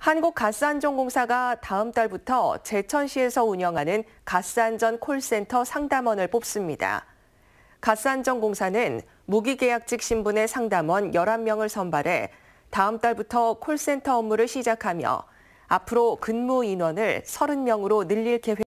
한국가스안전공사가 다음 달부터 제천시에서 운영하는 가스안전 콜센터 상담원을 뽑습니다. 가스안전공사는 무기계약직 신분의 상담원 11명을 선발해 다음 달부터 콜센터 업무를 시작하며 앞으로 근무 인원을 30명으로 늘릴 계획입니다.